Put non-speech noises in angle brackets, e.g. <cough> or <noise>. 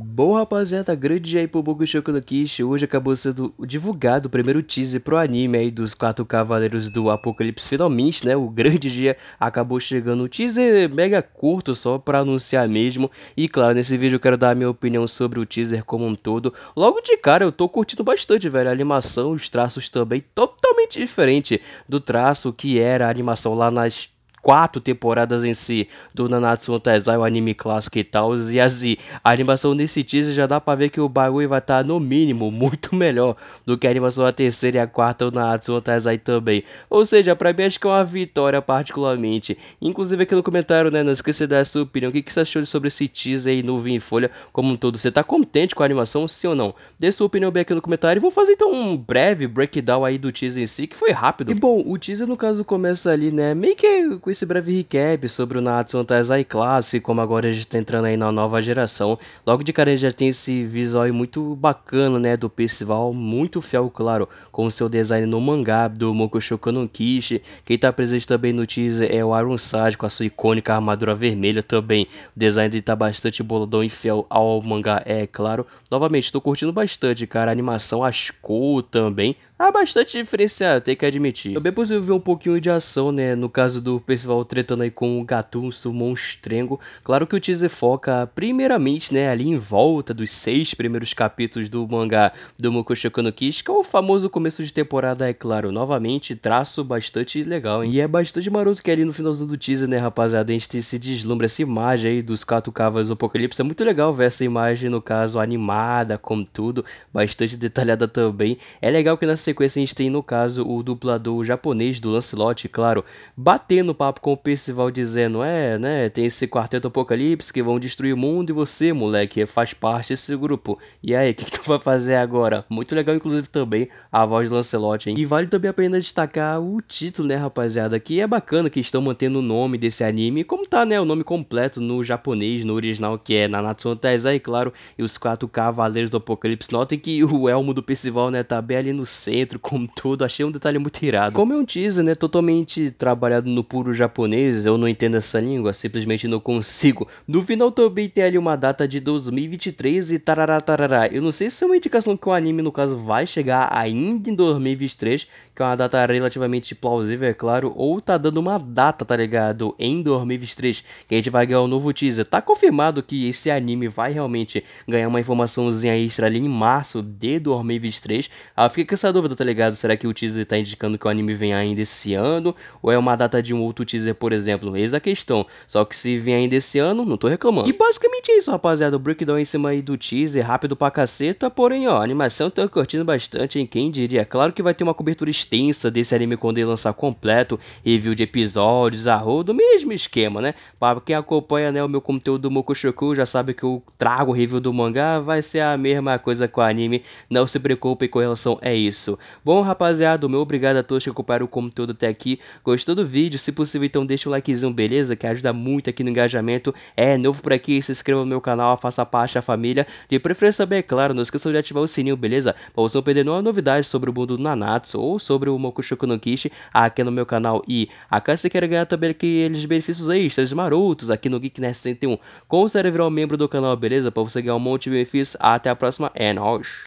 Bom rapaziada, grande aí pro Boku Shokunokishi, hoje acabou sendo divulgado o primeiro teaser pro anime aí dos quatro cavaleiros do apocalipse finalmente, né, o grande dia acabou chegando, O teaser mega curto só pra anunciar mesmo, e claro, nesse vídeo eu quero dar a minha opinião sobre o teaser como um todo, logo de cara eu tô curtindo bastante velho, a animação, os traços também totalmente diferente do traço que era a animação lá nas quatro temporadas em si do Nanatsu no Taizai, o anime clássico e tal, e assim, a animação desse teaser já dá pra ver que o bagulho vai estar tá, no mínimo <laughs> muito melhor do que a animação da terceira e a quarta do Nanatsu no Taizai também. Ou seja, pra mim acho que é uma vitória particularmente. Inclusive aqui no comentário, né, não esqueça de dar a sua opinião, o que, que você achou sobre esse teaser aí nuvem e em Folha como um todo? Você tá contente com a animação, sim ou não? Dê sua opinião bem aqui no comentário e vamos fazer então um breve breakdown aí do teaser em si, que foi rápido. E bom, o teaser no caso começa ali, né, meio que com esse breve recap sobre o Natsu Antaisai Classe, como agora a gente tá entrando aí na nova geração. Logo de cara a gente já tem esse visual muito bacana, né, do festival, muito fiel, claro, com o seu design no mangá do no Kishi. Quem tá presente também no teaser é o Iron Sage com a sua icônica armadura vermelha também. O design dele tá bastante boladão e fiel ao mangá, é claro. Novamente, tô curtindo bastante, cara, a animação, as cor também, há tá bastante diferenciado, tem que admitir. Também é possível ver um pouquinho de ação, né, no caso do Percival tretando aí com o Gatunço Monstrengo. Claro que o teaser foca primeiramente, né, ali em volta dos seis primeiros capítulos do mangá do Mokushoku no Kiss, que é o famoso começo de temporada, é claro, novamente, traço bastante legal, hein? E é bastante maroto que ali no finalzinho do teaser, né, rapaziada, a gente tem esse deslumbra essa imagem aí dos quatro Cavas Apocalipse, é muito legal ver essa imagem, no caso, animada, como tudo, bastante detalhada também. É legal que na sequência a gente tem, no caso, o dublador japonês do Lancelot, claro, batendo papo papo com o Percival dizendo: É, né? Tem esse quarteto apocalipse que vão destruir o mundo e você, moleque, faz parte desse grupo. E aí, <laughs> o que, que, tu vai fazer agora? Muito legal, inclusive, também a voz de Lancelot, hein? E vale também a pena destacar o título, né, rapaziada? Que é bacana que estão mantendo o nome desse anime, como tá, né? O nome completo no japonês, no original, que é Nanatsu no Taizai, claro, e os quatro cavaleiros do apocalipse. Notem que o elmo do Percival, né, tá bem ali no centro, como tudo. Achei um detalhe muito irado. Como é um teaser, né? Totalmente trabalhado no puro japonês, eu não entendo essa língua, simplesmente não consigo. No final também tem ali uma data de 2023 e tarará tarará. Eu não sei se é uma indicação que o anime, no caso, vai chegar ainda em 2023, que é uma data relativamente plausível, é claro, ou tá dando uma data, tá ligado? Em 2023, que a gente vai ganhar um novo teaser. Tá confirmado que esse anime vai realmente ganhar uma informaçãozinha extra ali em março de 2023. Ah, fica com essa dúvida, tá ligado? Será que o teaser tá indicando que o anime vem ainda esse ano? Ou é uma data de um outro teaser, por exemplo. Eis a questão. Só que se vier ainda esse ano, não tô reclamando. E basicamente é isso, rapaziada. O breakdown em cima aí do teaser, rápido pra caceta. Porém, ó, a animação tô tá curtindo bastante, hein? Quem diria? Claro que vai ter uma cobertura extensa desse anime quando ele lançar completo. Review de episódios, arroz, do mesmo esquema, né? Pra quem acompanha, né, o meu conteúdo do Mokushoku já sabe que eu trago review do mangá. Vai ser a mesma coisa com o anime. Não se preocupe com relação a isso. Bom, rapaziada, meu obrigado a todos que acompanharam o conteúdo até aqui. Gostou do vídeo? Se possível, possível, então deixa o likezão, beleza? Que ajuda muito aqui no engajamento. É novo por aqui, se inscreva no meu canal, faça parte da família. De preferência bem é claro, não esqueçam de ativar o sininho, beleza? Pra você não perder nenhuma novidade sobre o mundo do Nanatsu ou sobre o Mokushoku no Kishi aqui no meu canal. E caso você queira ganhar também aqueles benefícios extras marotos aqui no Geek Nest 101, considere virar um membro do canal, beleza? Pra você ganhar um monte de benefícios. Até a próxima, é nóis!